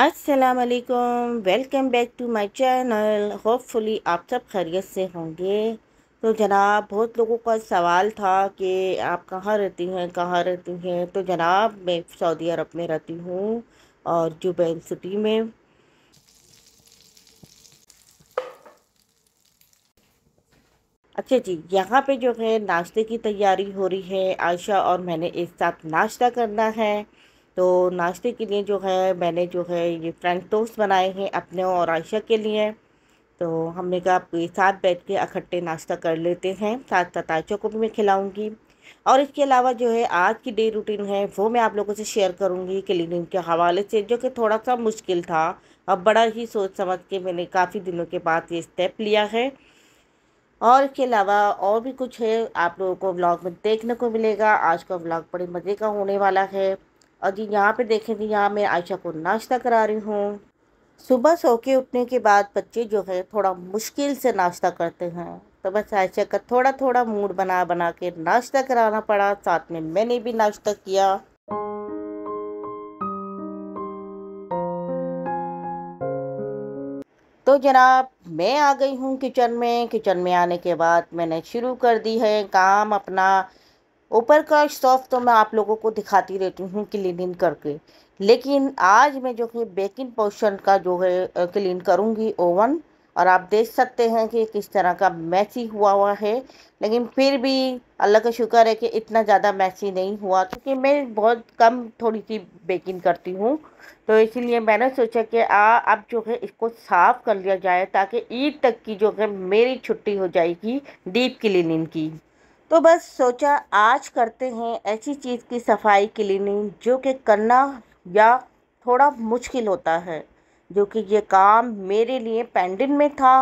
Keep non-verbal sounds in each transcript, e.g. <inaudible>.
असलकम welcome back to my channel hopefully आप सब खैरियत से होंगे तो जनाब बहुत लोगों का सवाल था कि आप कहाँ रहती हैं कहाँ रहती हैं तो जनाब मैं सऊदी अरब में रहती हूँ और जुबैन सिटी में अच्छा जी यहाँ पे जो है नाश्ते की तैयारी हो रही है आयशा और मैंने एक साथ नाश्ता करना है तो नाश्ते के लिए जो है मैंने जो है ये फ्रेंच टोस्ट बनाए हैं अपने और आयशा के लिए तो हमने कहा साथ बैठ के इकट्ठे नाश्ता कर लेते हैं साथ साथ आयशा को भी मैं खिलाऊँगी और इसके अलावा जो है आज की डे रूटीन है वो मैं आप लोगों से शेयर करूँगी क्लीनिंग के हवाले से जो कि थोड़ा सा मुश्किल था अब बड़ा ही सोच समझ के मैंने काफ़ी दिनों के बाद ये स्टेप लिया है और इसके अलावा और भी कुछ है आप लोगों को ब्लॉग में देखने को मिलेगा आज का ब्लॉग बड़े मज़े का होने वाला है और जी यहाँ पे देखें जी तो यहाँ मैं आयशा को नाश्ता करा रही हूँ सुबह सो के उठने के बाद बच्चे जो है थोड़ा मुश्किल से नाश्ता करते हैं तो बस आयशा का थोड़ा थोड़ा मूड बना बना के नाश्ता कराना पड़ा साथ में मैंने भी नाश्ता किया तो जनाब मैं आ गई हूँ किचन में किचन में आने के बाद मैंने शुरू कर दी है काम अपना ऊपर का स्टॉफ तो मैं आप लोगों को दिखाती रहती हूँ क्लीनिंग करके लेकिन आज मैं जो कि बेकिंग पोर्शन का जो है क्लीन करूँगी ओवन और आप देख सकते हैं कि किस तरह का मैसी हुआ हुआ है लेकिन फिर भी अल्लाह का शुक्र है कि इतना ज़्यादा मैसी नहीं हुआ क्योंकि मैं बहुत कम थोड़ी सी बेकिंग करती हूँ तो इसीलिए मैंने सोचा कि आ अब जो है इसको साफ़ कर लिया जाए ताकि ईद तक की जो है मेरी छुट्टी हो जाएगी डीप क्लिनिंग की तो बस सोचा आज करते हैं ऐसी चीज़ की सफाई क्लीनिंग जो कि करना या थोड़ा मुश्किल होता है जो कि ये काम मेरे लिए पेंडिंग में था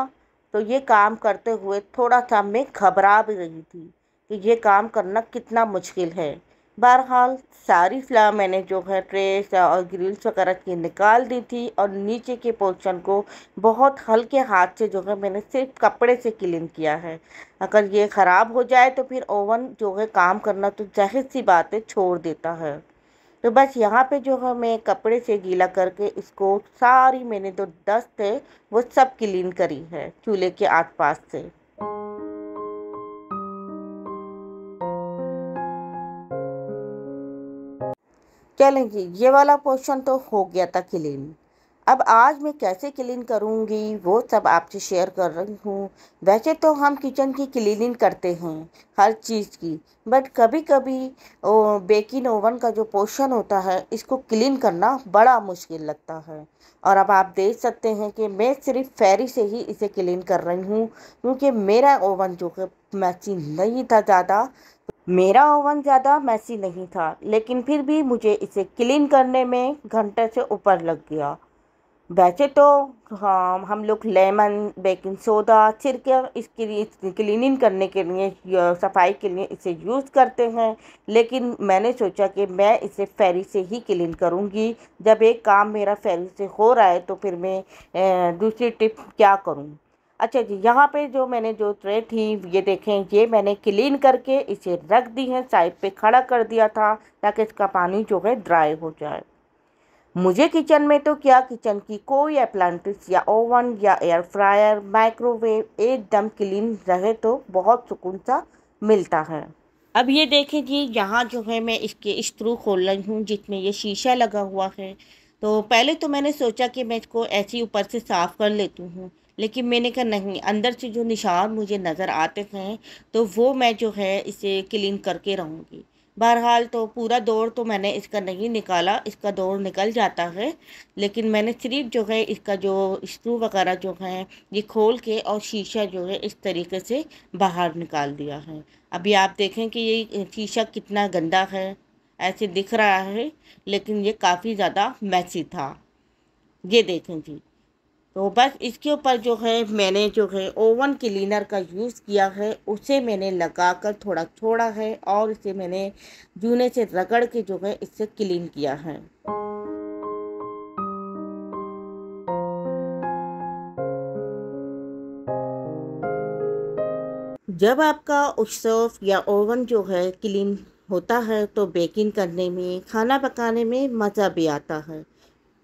तो ये काम करते हुए थोड़ा सा मैं घबरा भी रही थी कि ये काम करना कितना मुश्किल है बहरहाल सारी फ्ला मैंने जो है ट्रेस और ग्रिल्स वगैरह की निकाल दी थी और नीचे के पोर्शन को बहुत हल्के हाथ से जो है मैंने सिर्फ कपड़े से क्लीन किया है अगर ये ख़राब हो जाए तो फिर ओवन जो है काम करना तो जाहिर सी बात है छोड़ देता है तो बस यहाँ पे जो है मैं कपड़े से गीला करके इसको सारी मैंने जो तो डस्ट है वो सब क्लीन करी है चूल्हे के आस पास से चलें जी ये वाला पोर्शन तो हो गया था क्लीन अब आज मैं कैसे क्लीन करूँगी वो सब आपसे शेयर कर रही हूँ वैसे तो हम किचन की क्लीनिंग करते हैं हर चीज़ की बट कभी कभी बेकिंग ओवन का जो पोर्शन होता है इसको क्लीन करना बड़ा मुश्किल लगता है और अब आप देख सकते हैं कि मैं सिर्फ फेरी से ही इसे क्लीन कर रही हूँ क्योंकि मेरा ओवन जो है मैचिंग नहीं था ज़्यादा मेरा ओवन ज़्यादा मैसी नहीं था लेकिन फिर भी मुझे इसे क्लीन करने में घंटे से ऊपर लग गया वैसे तो हाँ हम लोग लेमन बेकिंग सोडा छिड़के इसके लिए क्लीनिंग करने के लिए सफाई के लिए इसे यूज़ करते हैं लेकिन मैंने सोचा कि मैं इसे फेरी से ही क्लीन करूँगी जब एक काम मेरा फेरी से हो रहा है तो फिर मैं दूसरी टिप क्या करूँ अच्छा जी यहाँ पे जो मैंने जो ट्रे थी ये देखें ये मैंने क्लीन करके इसे रख दी है साइड पे खड़ा कर दिया था ताकि इसका पानी जो है ड्राई हो जाए मुझे किचन में तो क्या किचन की कोई अप्लाइंटिस या ओवन या एयर फ्रायर माइक्रोवेव एकदम क्लीन रहे तो बहुत सुकून सा मिलता है अब ये देखें जी यहाँ जो है मैं इसके इस थ्रू खोल रही हूँ जिसमें ये शीशा लगा हुआ है तो पहले तो मैंने सोचा कि मैं इसको ऐसे ऊपर से साफ़ कर लेती हूँ लेकिन मैंने कहा नहीं अंदर से जो निशान मुझे नज़र आते थे तो वो मैं जो है इसे क्लीन करके रहूँगी बहरहाल तो पूरा दौर तो मैंने इसका नहीं निकाला इसका दौर निकल जाता है लेकिन मैंने सिर्फ जो है इसका जो स्क्रू वगैरह जो है ये खोल के और शीशा जो है इस तरीके से बाहर निकाल दिया है अभी आप देखें कि ये शीशा कितना गंदा है ऐसे दिख रहा है लेकिन ये काफ़ी ज़्यादा मैसी था ये देखें जी तो बस इसके ऊपर जो है मैंने जो है ओवन क्लीनर का यूज़ किया है उसे मैंने लगा कर थोड़ा छोड़ा है और इसे मैंने जूने से रगड़ के जो है इससे क्लीन किया है जब आपका उत्सव या ओवन जो है क्लीन होता है तो बेकिंग करने में खाना पकाने में मज़ा भी आता है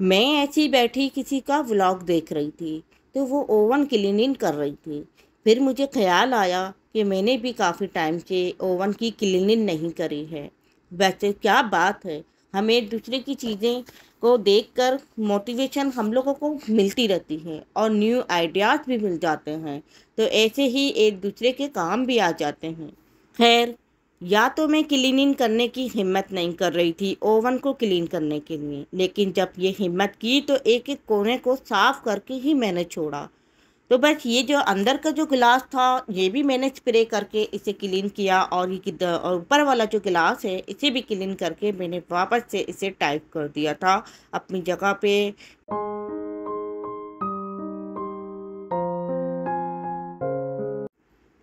मैं ऐसी बैठी किसी का व्लॉग देख रही थी तो वो ओवन क्लीनिंग कर रही थी फिर मुझे ख्याल आया कि मैंने भी काफ़ी टाइम से ओवन की क्लीनिंग नहीं करी है वैसे क्या बात है हमें दूसरे की चीज़ें को देखकर मोटिवेशन हम लोगों को मिलती रहती है और न्यू आइडियाज़ भी मिल जाते हैं तो ऐसे ही एक दूसरे के काम भी आ जाते हैं खैर या तो मैं क्लीनिंग करने की हिम्मत नहीं कर रही थी ओवन को क्लीन करने के लिए लेकिन जब ये हिम्मत की तो एक एक कोने को साफ़ करके ही मैंने छोड़ा तो बस ये जो अंदर का जो गिलास था ये भी मैंने स्प्रे करके इसे क्लीन किया और ये और ऊपर वाला जो गिलास है इसे भी क्लीन करके मैंने वापस से इसे टाइप कर दिया था अपनी जगह पे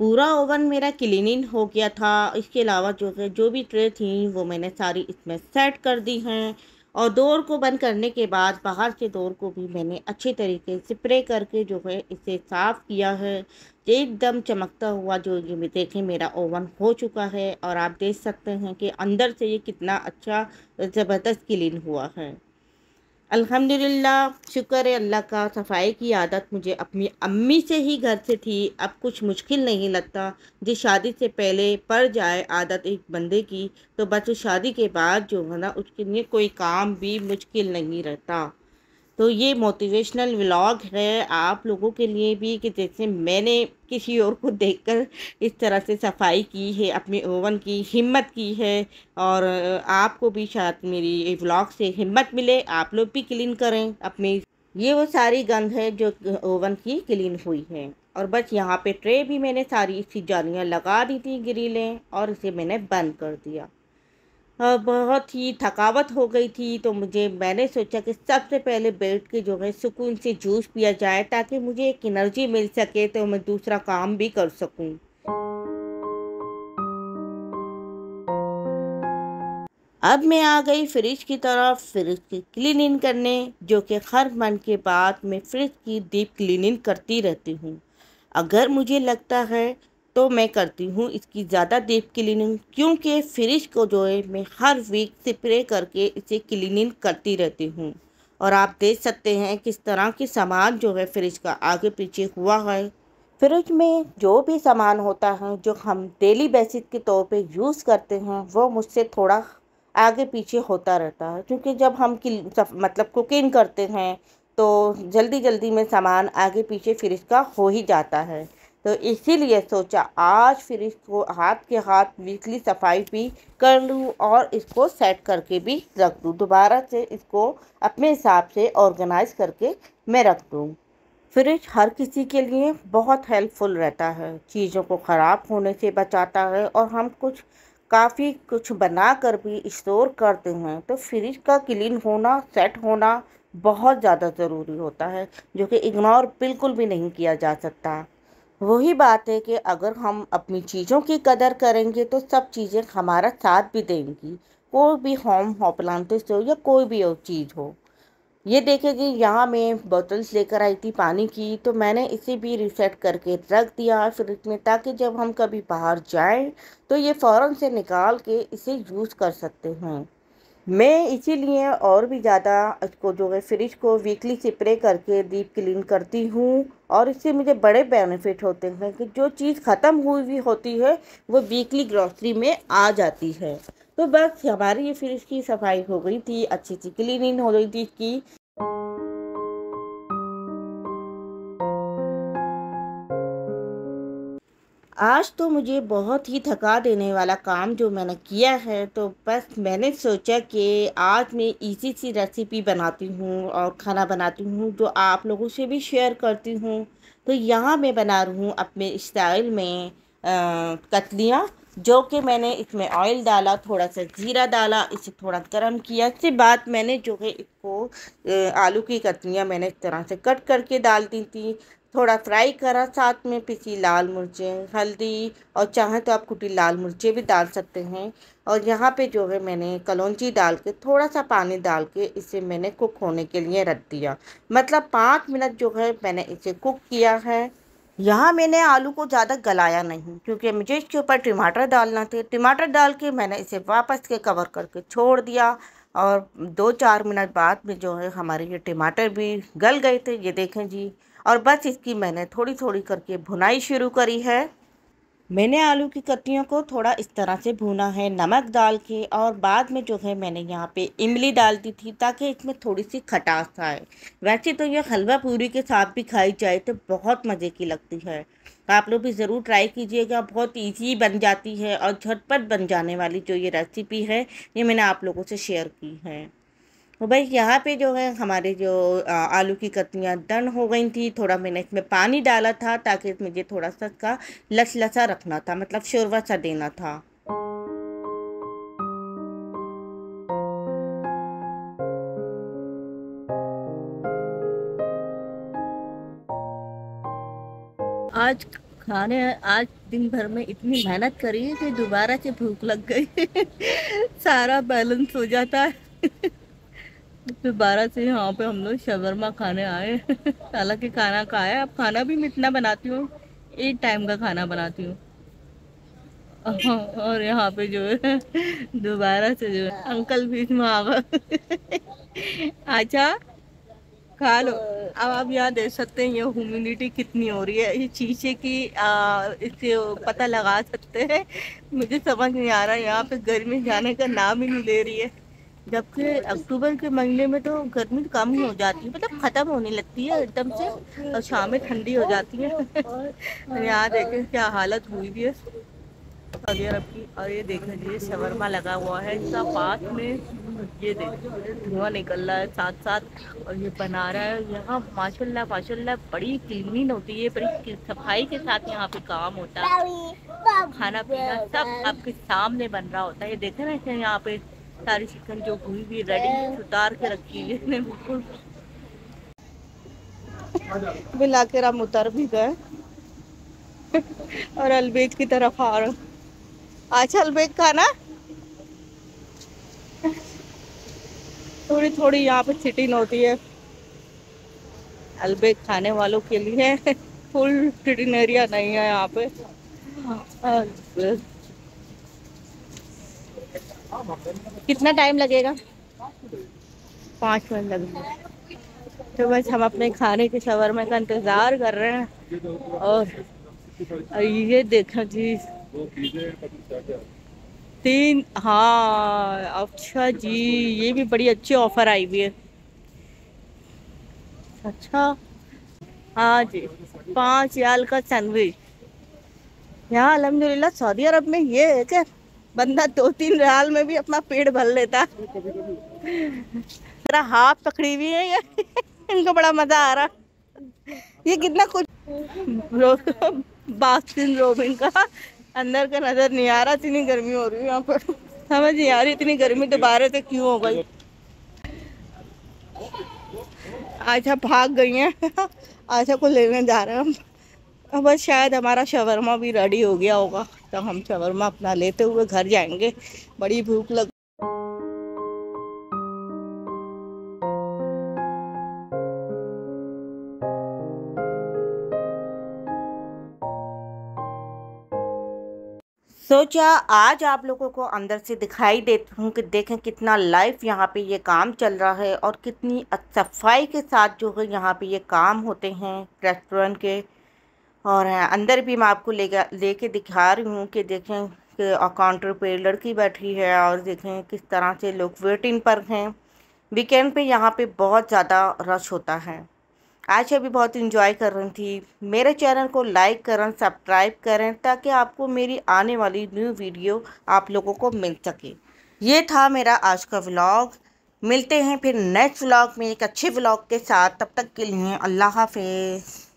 पूरा ओवन मेरा क्लीनिंग हो गया था इसके अलावा जो है जो भी ट्रे थी वो मैंने सारी इसमें सेट कर दी हैं और दौर को बंद करने के बाद बाहर से दौर को भी मैंने अच्छे तरीके से स्प्रे करके जो है इसे साफ़ किया है एकदम चमकता हुआ जो ये देखें मेरा ओवन हो चुका है और आप देख सकते हैं कि अंदर से ये कितना अच्छा ज़बरदस्त क्लीन हुआ है अल्हम्दुलिल्लाह शुक्र है अल्लाह का सफाई की आदत मुझे अपनी अम्मी से ही घर से थी अब कुछ मुश्किल नहीं लगता जिस शादी से पहले पड़ जाए आदत एक बंदे की तो बस उस शादी के बाद जो है ना उसके लिए कोई काम भी मुश्किल नहीं रहता तो ये मोटिवेशनल व्लॉग है आप लोगों के लिए भी कि जैसे मैंने किसी और को देखकर इस तरह से सफाई की है अपने ओवन की हिम्मत की है और आपको भी शायद मेरी व्लॉग से हिम्मत मिले आप लोग भी क्लीन करें अपने ये वो सारी गंद है जो ओवन की क्लीन हुई है और बस यहाँ पे ट्रे भी मैंने सारी इसकी जालियाँ लगा दी थी ग्रिलें और इसे मैंने बंद कर दिया बहुत ही थकावट हो गई थी तो मुझे मैंने सोचा कि सबसे पहले बैठ के जो है सुकून से जूस पिया जाए ताकि मुझे एक एनर्जी मिल सके तो मैं दूसरा काम भी कर सकूं अब मैं आ गई फ्रिज की तरफ फ्रिज की क्लीनिंग करने जो कि हर मन के बाद मैं फ्रिज की डीप क्लीनिंग करती रहती हूँ अगर मुझे लगता है तो मैं करती हूँ इसकी ज़्यादा देर क्लीनिंग क्योंकि फ्रिज को जो है मैं हर वीक स्प्रे करके इसे क्लीनिंग करती रहती हूँ और आप देख सकते हैं किस तरह के सामान जो है फ्रिज का आगे पीछे हुआ है फ्रिज में जो भी सामान होता है जो हम डेली बेसिस के तौर पे यूज़ करते हैं वो मुझसे थोड़ा आगे पीछे होता रहता है क्योंकि जब हम मतलब कुकिंग करते हैं तो जल्दी जल्दी में सामान आगे पीछे फ्रिज का हो ही जाता है तो इसीलिए सोचा आज फिर इसको हाथ के हाथ वीकली सफाई भी कर लूँ और इसको सेट करके भी रख दूँ दोबारा से इसको अपने हिसाब से ऑर्गेनाइज करके मैं रख दूँ फ्रिज हर किसी के लिए बहुत हेल्पफुल रहता है चीज़ों को ख़राब होने से बचाता है और हम कुछ काफ़ी कुछ बना कर भी स्टोर करते हैं तो फ्रिज का क्लीन होना सेट होना बहुत ज़्यादा ज़रूरी होता है जो कि इग्नोर बिल्कुल भी नहीं किया जा सकता वही बात है कि अगर हम अपनी चीज़ों की कदर करेंगे तो सब चीज़ें हमारा साथ भी देंगी कोई भी होम हॉपलानटिस्ट हो या कोई भी और चीज़ हो ये देखें कि यहाँ मैं बोतल्स लेकर आई थी पानी की तो मैंने इसे भी रिसेट करके रख दिया फ्रिज में ताकि जब हम कभी बाहर जाएं तो ये फ़ौरन से निकाल के इसे यूज़ कर सकते हैं मैं इसीलिए और भी ज़्यादा इसको जो है फ्रिज को वीकली स्प्रे करके डीप क्लीन करती हूँ और इससे मुझे बड़े बेनिफिट होते हैं कि जो चीज़ ख़त्म हुई हुई होती है वो वीकली ग्रॉसरी में आ जाती है तो बस हमारी ये फ्रिज की सफाई हो गई थी अच्छी सी क्लीनिंग हो गई थी इसकी आज तो मुझे बहुत ही थका देने वाला काम जो मैंने किया है तो बस मैंने सोचा कि आज मैं इजी सी रेसिपी बनाती हूँ और खाना बनाती हूँ जो आप लोगों से भी शेयर करती हूँ तो यहाँ मैं बना रही हूँ अपने स्टाइल में कतलियाँ जो कि मैंने इसमें ऑयल डाला थोड़ा सा ज़ीरा डाला इसे थोड़ा गर्म किया इसके बाद मैंने जो है इसको आलू की कतलियाँ मैंने इस तरह से कट करके डाल दी थी थोड़ा फ्राई करा साथ में पिसी लाल मिर्चें हल्दी और चाहें तो आप कुटी लाल मिर्चें भी डाल सकते हैं और यहाँ पे जो है मैंने कलौची डाल के थोड़ा सा पानी डाल के इसे मैंने कुक होने के लिए रख दिया मतलब पाँच मिनट जो है मैंने इसे कुक किया है यहाँ मैंने आलू को ज़्यादा गलाया नहीं क्योंकि मुझे इसके ऊपर टमाटर डालना थे टमाटर डाल के मैंने इसे वापस के कवर करके छोड़ दिया और दो चार मिनट बाद में जो है हमारे ये टमाटर भी गल गए थे ये देखें जी और बस इसकी मैंने थोड़ी थोड़ी करके भुनाई शुरू करी है मैंने आलू की कतियों को थोड़ा इस तरह से भूना है नमक डाल के और बाद में जो है मैंने यहाँ पे इमली डाल दी थी ताकि इसमें थोड़ी सी खटास आए वैसे तो ये हलवा पूरी के साथ भी खाई जाए तो बहुत मज़े की लगती है आप लोग भी ज़रूर ट्राई कीजिएगा बहुत इजी बन जाती है और झटपट बन जाने वाली जो ये रेसिपी है ये मैंने आप लोगों से शेयर की है तो भाई यहाँ पे जो है हमारे जो आलू की कतियाँ डन हो गई थी थोड़ा मैंने इसमें पानी डाला था ताकि मुझे थोड़ा सा इसका लचलचा रखना था मतलब शोरवा सा देना था आज खाने आज दिन भर में इतनी मेहनत करी है कि दोबारा से भूख लग गई <laughs> सारा बैलेंस हो जाता है <laughs> दोबारा से यहाँ पे हम लोग शवरमा खाने आए <laughs> हालांकि खाना खाया अब खाना भी मैं इतना बनाती हूँ एक टाइम का खाना बनाती हूँ और यहाँ पे जो है दोबारा से जो है अंकल बीच में आ गए अच्छा खा लो अब आप यहाँ देख सकते हैं ये ह्यूमिडिटी कितनी हो रही है ये शीशे की इससे पता लगा सकते हैं मुझे समझ नहीं आ रहा यहाँ पे गर्मी जाने का नाम ही नहीं ले रही है जबकि अक्टूबर के महीने में तो गर्मी कम हो जाती है मतलब ख़त्म होने लगती है एकदम से और शाम में ठंडी हो जाती है यहाँ देखे क्या हालत हुई भी है सऊदी अरब की और ये देख लीजिए शवरमा लगा हुआ है इसका पास में ये देख धुआं निकल रहा है साथ साथ और ये बना रहा है यहाँ माशाल्लाह माशाल्लाह बड़ी क्लीन होती है बड़ी सफाई के साथ यहाँ पे काम होता है खाना पीना सब आपके सामने बन रहा होता है ये देखे ना यहाँ पे सारी चिकन जो हुई भी रेडी उतार के रखी है मैं बिल्कुल बिला के हम उतर भी गए <laughs> और अलबेग की तरफ आ रहा आज अच्छा, अलबेग खाना थोड़ी थोड़ी यहाँ पे सिटिंग होती है अलबेग खाने वालों के लिए फुल सिटिंग एरिया नहीं है यहाँ पे हाँ, अलबेग कितना टाइम लगेगा पाँच मिनट लगेगा तो बस हम अपने खाने के शवरमा का इंतज़ार कर रहे हैं और ये देखा जी तीन हाँ अच्छा जी ये भी बड़ी अच्छी ऑफर आई हुई है अच्छा हाँ जी पाँच याल का सैंडविच यहाँ अलहमदिल्ला सऊदी अरब में ये है क्या बंदा दो तीन राल में भी अपना पेट भर लेता तेरा हाथ पकड़ी हुई है ये इनको बड़ा मजा आ रहा ये कितना कुछ बास्टिन रोबिन का अंदर का नजर नहीं आ रहा इतनी गर्मी हो रही है यहाँ पर समझ नहीं आ रही इतनी गर्मी दोबारा से क्यों हो गई आशा भाग गई हैं आशा को लेने जा रहे हैं हम अब शायद हमारा शवरमा भी रेडी हो गया होगा तो हम शवरमा अपना लेते हुए घर जाएंगे बड़ी भूख लग सोचा आज आप लोगों को अंदर से दिखाई देती हूँ कि देखें कितना लाइफ यहाँ पे ये काम चल रहा है और कितनी सफाई के साथ जो है यहाँ पे ये काम होते हैं रेस्टोरेंट के और हाँ, अंदर भी मैं आपको ले लेके दिखा रही हूँ कि देखें कि काउंटर पे लड़की बैठी है और देखें किस तरह से लोग वेटिंग पर हैं वीकेंड पे यहाँ पे बहुत ज़्यादा रश होता है आज अभी बहुत इन्जॉय कर रही थी मेरे चैनल को लाइक करें सब्सक्राइब करें ताकि आपको मेरी आने वाली न्यू वीडियो आप लोगों को मिल सके ये था मेरा आज का व्लॉग मिलते हैं फिर नेक्स्ट व्लॉग में एक अच्छे व्लॉग के साथ तब तक के लिए अल्लाह हाफिज़